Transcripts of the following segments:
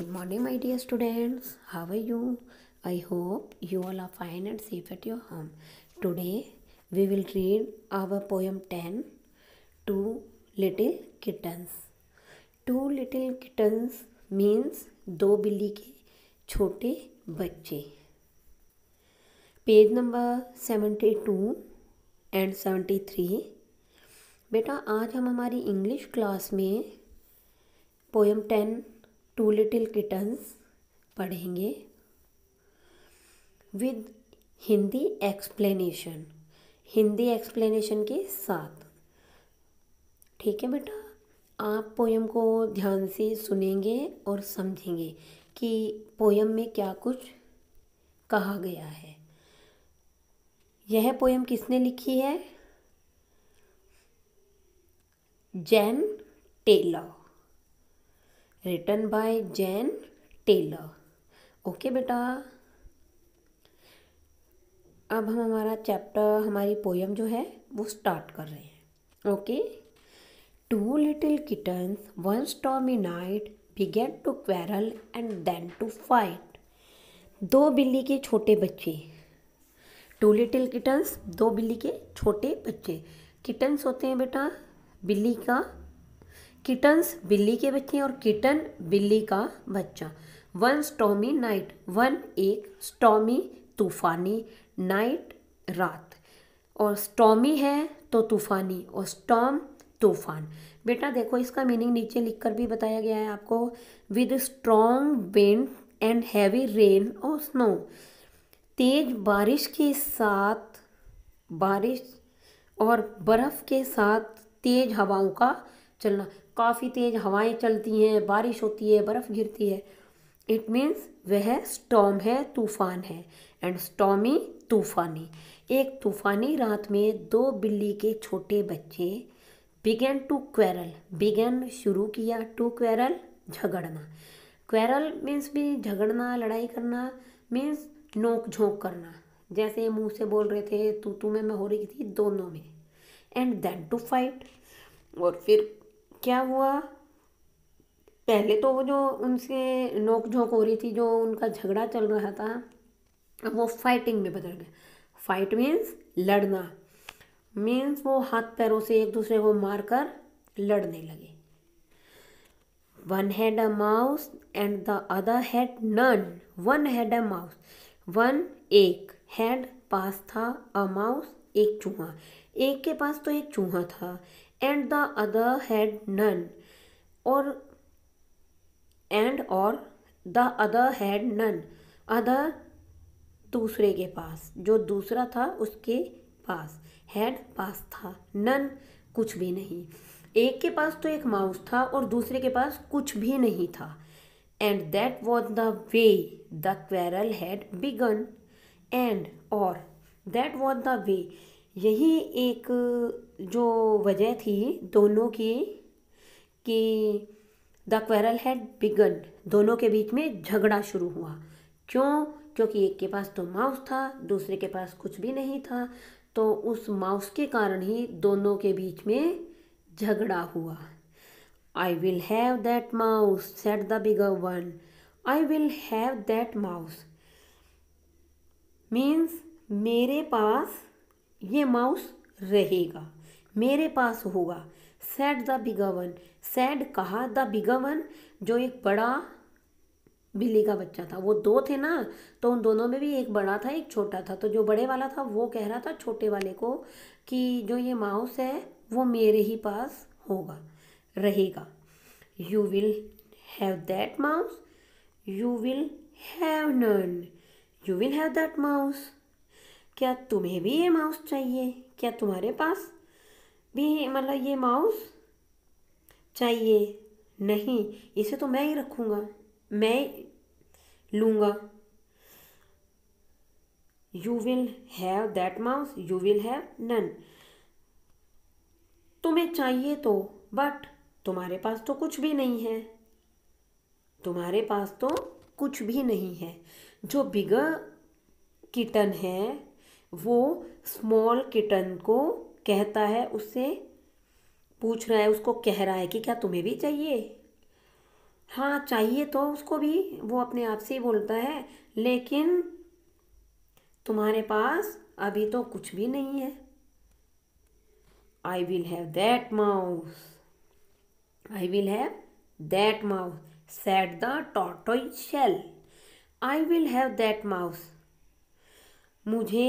Good morning my dear students how you I hope you all are fine and safe at your home today we will read our poem ten two little kittens two little kittens means दो बिल्ली के छोटे बच्चे page number seventy two and seventy three बेटा आज हम हमारी English class में poem ten two little kittens पढ़ेंगे with Hindi explanation Hindi explanation के साथ ठीक है बेटा आप पोएम को ध्यान से सुनेंगे और समझेंगे कि पोएम में क्या कुछ कहा गया है यह पोएम किसने लिखी है Jane Taylor written by Jane Taylor okay बेटा अब हम हमारा चैप्टर हमारी पोयम जो है वो स्टार्ट कर रहे हैं okay two little kittens one stormy night began to quarrel and then to fight दो बिल्ली के छोटे बच्चे टू लिटिल किटन्स दो बिल्ली के छोटे बच्चे किटन्स होते हैं बेटा बिल्ली का किटन्स बिल्ली के बच्चे और किटन बिल्ली का बच्चा वन स्टॉमी नाइट वन एक स्टॉमी तूफानी नाइट रात और स्टॉमी है तो तूफानी और स्टॉम तूफान बेटा देखो इसका मीनिंग नीचे लिखकर भी बताया गया है आपको with strong wind and heavy rain और स्नो तेज बारिश के साथ बारिश और बर्फ़ के साथ तेज हवाओं का चलना काफ़ी तेज़ हवाएं चलती हैं बारिश होती है बर्फ़ गिरती है इट मीन्स वह स्टॉम है तूफ़ान है एंड स्टॉमी तूफ़ानी एक तूफ़ानी रात में दो बिल्ली के छोटे बच्चे बिगेन टू क्वेरल बिगेन शुरू किया टू क्वेरल झगड़ना क्वेरल मीन्स भी झगड़ना लड़ाई करना मीन्स नोक झोंक करना जैसे मुंह से बोल रहे थे तू तू में मैं हो रही थी दोनों में एंड देन टू फाइट और फिर क्या हुआ पहले तो वो जो उनसे नोक झोंक हो रही थी जो उनका झगड़ा चल रहा था अब वो फाइटिंग में बदल गया फाइट मीन्स लड़ना मीन्स वो हाथ पैरों से एक दूसरे को मारकर लड़ने लगे one had a mouse and the other had none one had a mouse one एक हैड पास था अ माउस एक चूहा एक के पास तो एक चूहा था and the other had none और एंड और the other had none other दूसरे के पास जो दूसरा था उसके पास हैड पास था नन कुछ भी नहीं एक के पास तो एक माउस था और दूसरे के पास कुछ भी नहीं था and that was the way the quarrel had begun and और दैट वॉज द वे यही एक जो वजह थी दोनों की कि द क्वेरल हैड बिगन दोनों के बीच में झगड़ा शुरू हुआ क्यों क्योंकि एक के पास तो माउस था दूसरे के पास कुछ भी नहीं था तो उस माउस के कारण ही दोनों के बीच में झगड़ा हुआ I will have that mouse said the bigger one I will have that mouse means मेरे पास ये माउस रहेगा मेरे पास होगा सैड द बिगावन सैड कहा द बिगा जो एक बड़ा बिल्ली का बच्चा था वो दो थे ना तो उन दोनों में भी एक बड़ा था एक छोटा था तो जो बड़े वाला था वो कह रहा था छोटे वाले को कि जो ये माउस है वो मेरे ही पास होगा रहेगा you will have that mouse you will have none you will have that mouse क्या तुम्हें भी ये माउस चाहिए क्या तुम्हारे पास भी मतलब ये माउस चाहिए नहीं इसे तो मैं ही रखूँगा मैं लूँगा you will have that mouse you will have none तुम्हें चाहिए तो बट तुम्हारे पास तो कुछ भी नहीं है तुम्हारे पास तो कुछ भी नहीं है जो बिगर किटन है वो स्मॉल किटन को कहता है उससे पूछ रहा है उसको कह रहा है कि क्या तुम्हें भी चाहिए हाँ चाहिए तो उसको भी वो अपने आप से ही बोलता है लेकिन तुम्हारे पास अभी तो कुछ भी नहीं है I will have that mouse I will have that mouse said the टॉटो shell I will have that mouse मुझे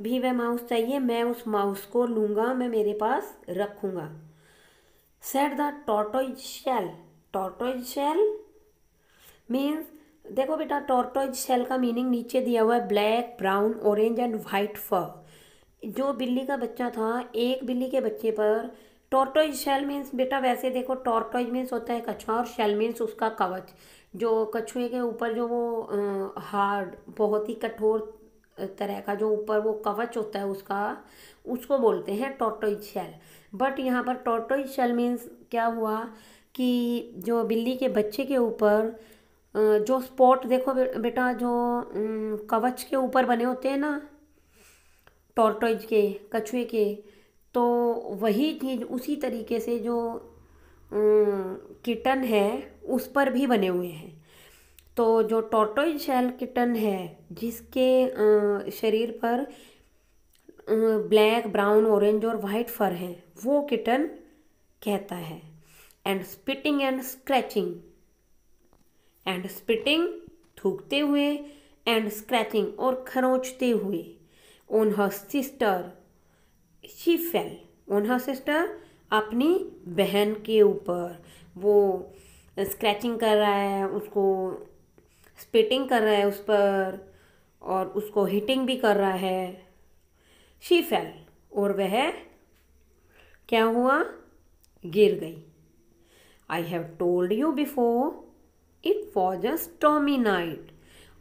भी वह माउस चाहिए मैं उस माउस को लूँगा मैं मेरे पास रखूँगा said the tortoise shell tortoise shell means देखो बेटा टॉर्टोइज शेल का मीनिंग नीचे दिया हुआ है black brown orange and white fur जो बिल्ली का बच्चा था एक बिल्ली के बच्चे पर टॉर्टोइज शेल मीन्स बेटा वैसे देखो टॉर्टोइज मीन्स होता है कछुआ और शेल मीन्स उसका कवच जो कछुए के ऊपर जो वो हार्ड बहुत ही कठोर तरह का जो ऊपर वो कवच होता है उसका उसको बोलते हैं टोटोई शेल बट यहाँ पर टोटोई शेल मीन्स क्या हुआ कि जो बिल्ली के बच्चे के ऊपर जो स्पॉट देखो बेटा जो कवच के ऊपर बने होते हैं ना टॉर्टोइज के कछुए के तो वही चीज़ उसी तरीके से जो किटन है उस पर भी बने हुए हैं तो जो टोटोई शेल किटन है जिसके शरीर पर ब्लैक ब्राउन ऑरेंज और वाइट फर हैं वो किटन कहता है and spitting and scratching and spitting थूकते हुए एंड स्क्रैचिंग और खरोंचते हुए on her sister she fell on her sister अपनी बहन के ऊपर वो स्क्रैचिंग कर रहा है उसको स्पिटिंग कर रहा है उस पर और उसको हिटिंग भी कर रहा है शी फैल और वह क्या हुआ गिर गई I have told you before it was a stormy night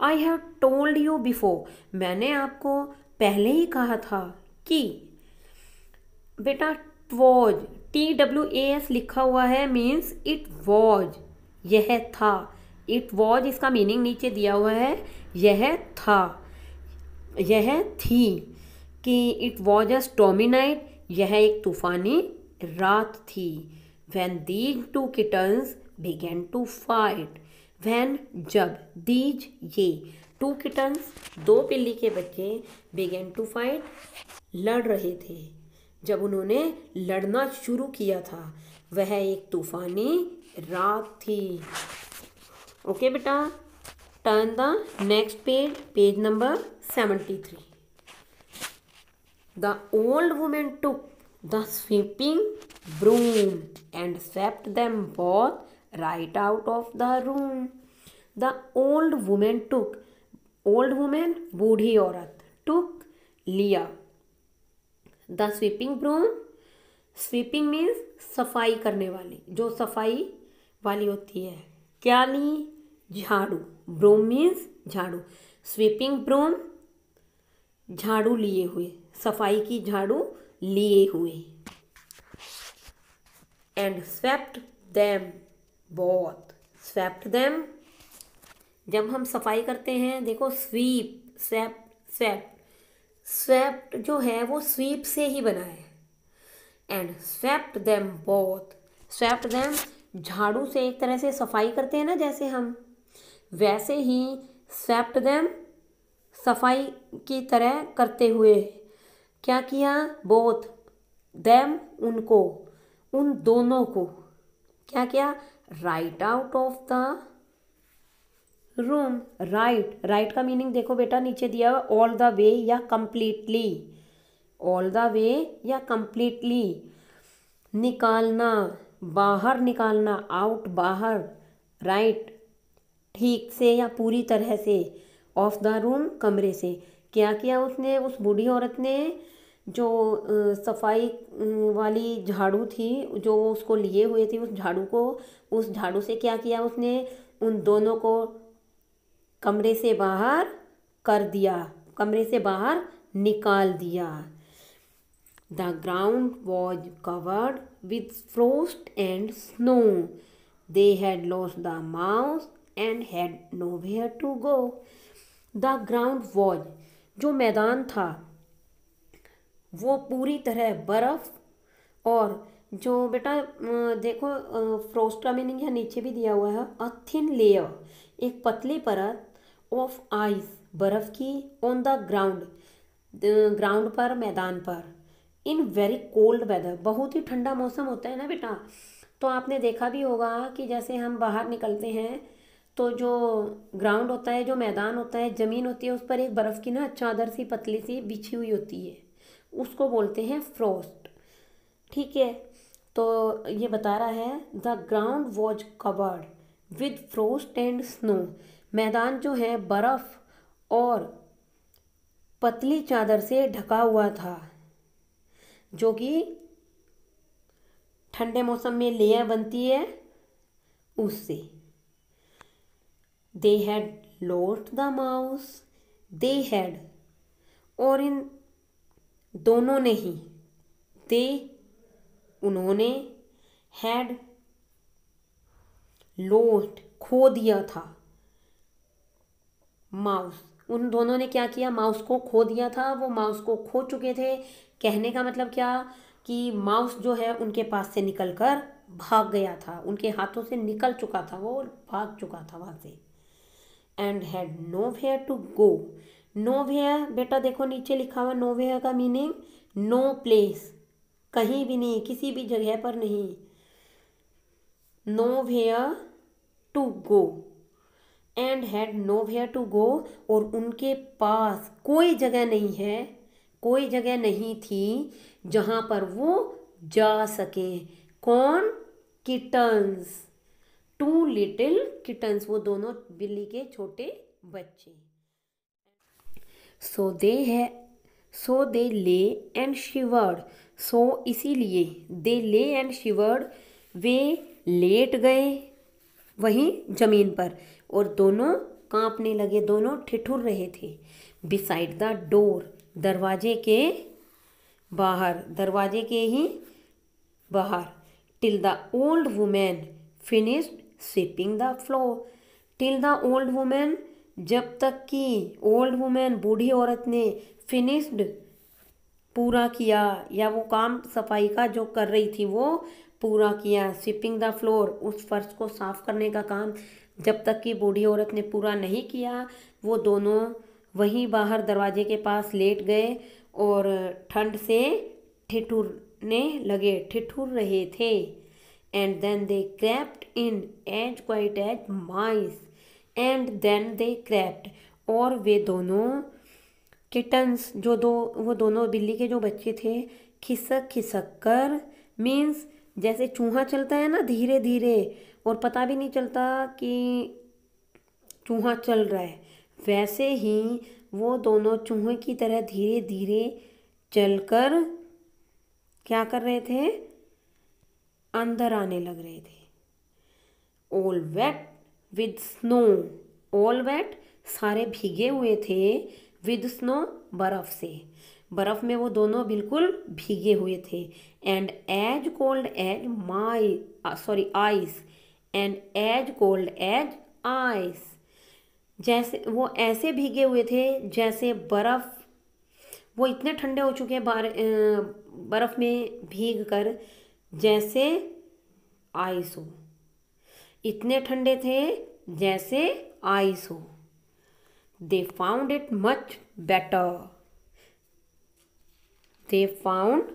I have told you before मैंने आपको पहले ही कहा था कि बेटा was T W A S लिखा हुआ है मीन्स इट वॉज यह था इट वॉज इसका मीनिंग नीचे दिया हुआ है यह था यह थी कि इट वॉज अ स्टोमिनाइट यह एक तूफानी रात थी when these two kittens began to fight when जब दीज ये टू किटन्स दो पिल्ली के बच्चे बिगेन टू फाइट लड़ रहे थे जब उन्होंने लड़ना शुरू किया था वह एक तूफानी रात थी ओके बेटा turn the next page page number seventy three the old woman took the sweeping broom and swept them both right out of the room the old woman took old woman बूढ़ी औरत took लिया the sweeping broom sweeping means सफाई करने वाली जो सफाई वाली होती है क्या ली झाड़ू ब्रोम मीन्स झाड़ू स्वीपिंग ब्रोम झाड़ू लिए हुए सफाई की झाड़ू लिए हुए एंड स्वेप्ट देम बहुत स्वेप्ट देम जब हम सफाई करते हैं देखो स्वीप स्वेप स्वेप स्वेप्ट जो है वो स्वीप से ही बना है एंड स्वेप्ट देम बहुत स्वेप्ट देम झाड़ू से एक तरह से सफाई करते हैं ना जैसे हम वैसे ही सेप्ट दैम सफाई की तरह करते हुए क्या किया बोथ दैम उनको उन दोनों को क्या किया right out of the room right right का मीनिंग देखो बेटा नीचे दिया हुआ ऑल द वे या कंप्लीटली ऑल द वे या कंप्लीटली निकालना बाहर निकालना आउट बाहर राइट ठीक से या पूरी तरह से ऑफ द रूम कमरे से क्या किया उसने उस बूढ़ी औरत ने जो सफाई वाली झाड़ू थी जो उसको लिए हुए थी उस झाड़ू को उस झाड़ू से क्या किया उसने उन दोनों को कमरे से बाहर कर दिया कमरे से बाहर निकाल दिया the ground was covered with frost and snow they had lost the mouse and had nowhere to go the ground was जो मैदान था वो पूरी तरह बर्फ़ और जो बेटा देखो फ्रोस्ट का मीनिंग यहाँ नीचे भी दिया हुआ है अ थिन लेयर एक पतली परत ऑफ आइस बर्फ़ की ऑन द ग्राउंड ग्राउंड पर मैदान पर इन वेरी कोल्ड वेदर बहुत ही ठंडा मौसम होता है ना बेटा तो आपने देखा भी होगा कि जैसे हम बाहर निकलते हैं तो जो ग्राउंड होता है जो मैदान होता है ज़मीन होती है उस पर एक बर्फ़ की ना चादर सी पतली सी बिछी हुई होती है उसको बोलते हैं फ्रोस्ट ठीक है तो ये बता रहा है the ground was covered with frost and snow मैदान जो है बर्फ़ और पतली चादर से ढका हुआ था जो कि ठंडे मौसम में लेयर बनती है उससे They had lured the mouse. They had और इन दोनों ने ही दे उन्होंने हैड लोट खो दिया था माउस उन दोनों ने क्या किया माउस को खो दिया था वो माउस को खो चुके थे कहने का मतलब क्या कि माउस जो है उनके पास से निकल कर भाग गया था उनके हाथों से निकल चुका था वो भाग चुका था वहाँ से and had nowhere to go nowhere बेटा देखो नीचे लिखा हुआ नो वेयर का मीनिंग नो प्लेस कहीं भी नहीं किसी भी जगह पर नहीं nowhere to go and had nowhere to go और उनके पास कोई जगह नहीं है कोई जगह नहीं थी जहाँ पर वो जा सके कौन किटन्स टू लिटिल किटन्स वो दोनों बिल्ली के छोटे बच्चे सो दे है सो दे ले एंड शिवर्ड सो इसीलिए दे ले एंड शिवर्ड वे लेट गए वहीं जमीन पर और दोनों कांपने लगे दोनों ठिठुर रहे थे बिसाइड द डोर दरवाजे के बाहर दरवाजे के ही बाहर till the old women finished sweeping the floor till the old women जब तक कि ओल्ड वुमेन बूढ़ी औरत ने फिनिश्ड पूरा किया या वो काम सफाई का जो कर रही थी वो पूरा किया स्वीपिंग द फ्लोर उस फर्श को साफ करने का काम जब तक कि बूढ़ी औरत ने पूरा नहीं किया वो दोनों वहीं बाहर दरवाजे के पास लेट गए और ठंड से ठिठुरने लगे ठिठुर रहे थे and then they crept in as quiet as mice and then they crept और वे दोनों किटन्स जो दो वो दोनों बिल्ली के जो बच्चे थे खिसक खिसक कर मीन्स जैसे चूहा चलता है ना धीरे धीरे और पता भी नहीं चलता कि चूहा चल रहा है वैसे ही वो दोनों चूहे की तरह धीरे धीरे चलकर क्या कर रहे थे अंदर आने लग रहे थे all wet with snow all wet सारे भीगे हुए थे विद स्नो बर्फ़ से बर्फ़ में वो दोनों बिल्कुल भीगे हुए थे and as cold as my sorry ice and as cold as ice जैसे वो ऐसे भीगे हुए थे जैसे बर्फ़ वो इतने ठंडे हो चुके हैं बर्फ़ में भीग कर जैसे आइस हो इतने ठंडे थे जैसे आइस हो they found it much better they found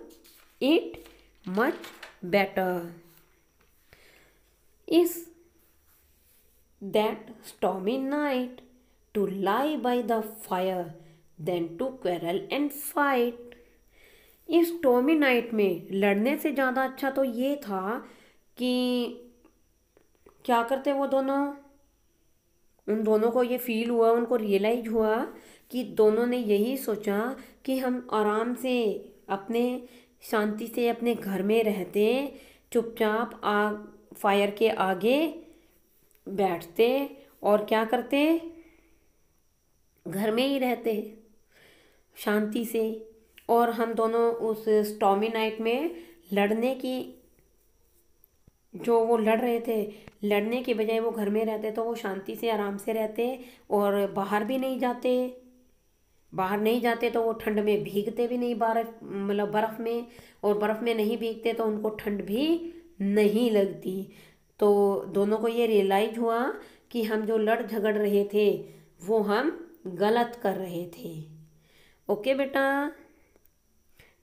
it much better इस that stormy night to lie by the fire than to quarrel and fight इस नाइट में लड़ने से ज़्यादा अच्छा तो ये था कि क्या करते वो दोनों उन दोनों को ये फील हुआ उनको रियलाइज हुआ कि दोनों ने यही सोचा कि हम आराम से अपने शांति से अपने घर में रहते चुपचाप आग फायर के आगे बैठते और क्या करते घर में ही रहते शांति से और हम दोनों उस स्टॉमी नाइट में लड़ने की जो वो लड़ रहे थे लड़ने के बजाय वो घर में रहते तो वो शांति से आराम से रहते और बाहर भी नहीं जाते बाहर नहीं जाते तो वो ठंड में भीगते भी नहीं मतलब बर्फ मतलब बर्फ़ में और बर्फ़ में नहीं भीगते तो उनको ठंड भी नहीं लगती तो दोनों को ये रियलाइज हुआ कि हम जो लड़ झगड़ रहे थे वो हम गलत कर रहे थे ओके बेटा